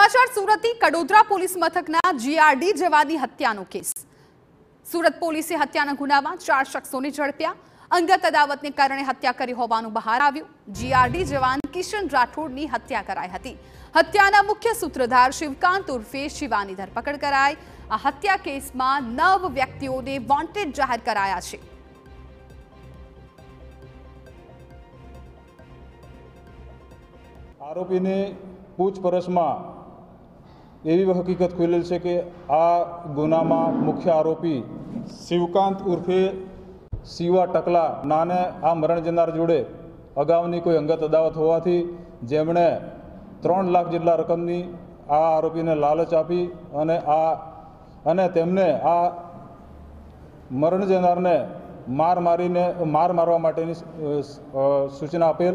સમાચાર સુરતથી કડોદરા પોલીસ મથકના જીઆરડી જવાની હત્યાનો કેસ સુરત પોલીસે હત્યાના ગુનામાં ચાર શખ્સોને ઝડપ્યા અંગત અદાવતને કારણે હત્યા કરી હોવાનું બહાર આવ્યું જીઆરડી જવાન કિશન રાઠોડની હત્યા કરાઈ હતી હત્યાના મુખ્ય સૂત્રધાર શિવકાંત ઉર્ફે શિવાની ધરપકડ કરાઈ આ હત્યા કેસમાં નવ વ્યક્તિઓને વોન્ટેડ જાહેર કરાયા છે આરોપીની પૂછપરછમાં એવી હકીકત ખુલેલ છે કે આ ગુનામાં મુખ્ય આરોપી શિવકાંત ઉર્ફે શિવા ટકલા નાને આ મરણ જનાર જોડે અગાઉની કોઈ અંગત અદાવત હોવાથી જેમણે ત્રણ લાખ જેટલા રકમની આ આરોપીને લાલચ આપી અને આ અને તેમને આ મરણ જનારને માર મારીને માર મારવા માટેની સૂચના આપેલ